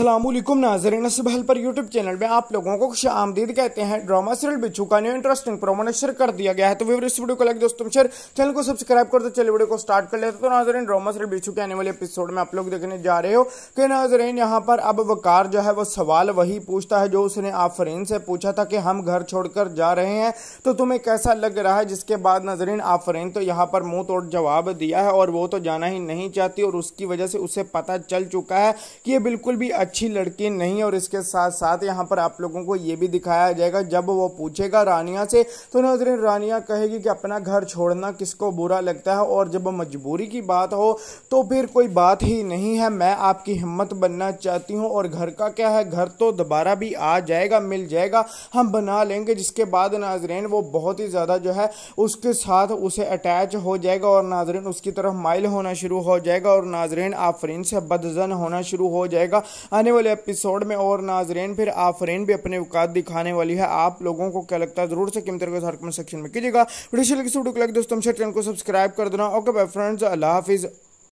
अल्लाम नाजर सबहल पर YouTube channel में आप लोगों को खुश आमदीद कहते हैं ड्रामा सीरियल बिच्छू का न्यू इंटरेस्टिंग प्रोमो ने शेयर कर दिया गया है तो वीवर इस वीडियो को लाइक दोस्तों शेयर चैनल को सब्सक्राइब कर दो चलिए वीडियो को स्टार्ट कर लेते तो नाजरन ड्रामा सीरियल बिच्छू के आने वाले एपिसोड में आप लोग देखने जा रहे हो कि नाजरन यहाँ पर अब वकार जो है वो सवाल वही पूछता है जो उसने आफरीन से पूछा था कि हम घर छोड़कर जा रहे हैं तो तुम्हें कैसा लग रहा है जिसके बाद नाजरन आफरीन तो यहाँ पर मुंह तोड़ जवाब दिया है और वो तो जाना ही नहीं चाहती और उसकी वजह से उसे पता चल चुका है कि ये बिल्कुल भी अच्छी लड़की नहीं और इसके साथ साथ यहाँ पर आप लोगों को ये भी दिखाया जाएगा जब वो पूछेगा रानिया से तो नाजरीन रानिया कहेगी कि अपना घर छोड़ना किसको बुरा लगता है और जब मजबूरी की बात हो तो फिर कोई बात ही नहीं है मैं आपकी हिम्मत बनना चाहती हूँ और घर का क्या है घर तो दोबारा भी आ जाएगा मिल जाएगा हम बना लेंगे जिसके बाद नाजरीन वो बहुत ही ज़्यादा जो है उसके साथ उसे अटैच हो जाएगा और नाजरीन उसकी तरफ माइल होना शुरू हो जाएगा और नाजरीन आफरीन से बदजन होना शुरू हो जाएगा आने वाले एपिसोड में और नाजरेन फिर आफरेन भी अपने औकात दिखाने वाली है आप लोगों को क्या लगता है जरूर से कीमत के साथ कमेंट सेक्शन में कीजिएगा वीडियो तो दोस्तों चैनल को सब्सक्राइब कर देना ओके बाय फ्रेंड्स अल्लाह हाफिज़